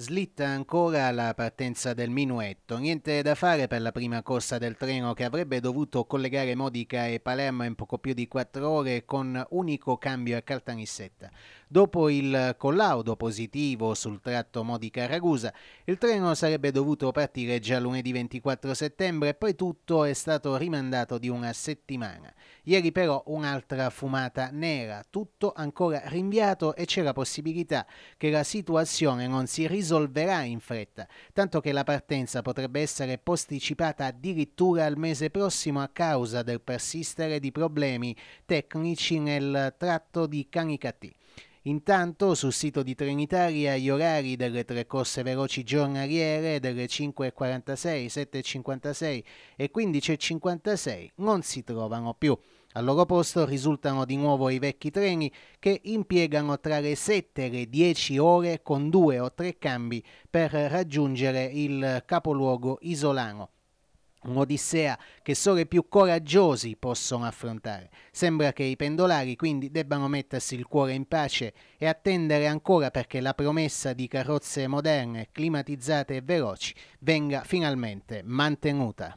Slitta ancora la partenza del minuetto, niente da fare per la prima corsa del treno che avrebbe dovuto collegare Modica e Palermo in poco più di 4 ore con unico cambio a Caltanissetta. Dopo il collaudo positivo sul tratto Modica-Ragusa, il treno sarebbe dovuto partire già lunedì 24 settembre, poi tutto è stato rimandato di una settimana. Ieri però un'altra fumata nera, tutto ancora rinviato e c'è la possibilità che la situazione non si risolva risolverà in fretta, tanto che la partenza potrebbe essere posticipata addirittura al mese prossimo a causa del persistere di problemi tecnici nel tratto di Canicattì. Intanto sul sito di Trenitalia gli orari delle tre corse veloci giornaliere delle 5.46, 7.56 e 15.56 non si trovano più. Al loro posto risultano di nuovo i vecchi treni che impiegano tra le 7 e le 10 ore con due o tre cambi per raggiungere il capoluogo isolano. Un'odissea che solo i più coraggiosi possono affrontare. Sembra che i pendolari quindi debbano mettersi il cuore in pace e attendere ancora perché la promessa di carrozze moderne, climatizzate e veloci venga finalmente mantenuta.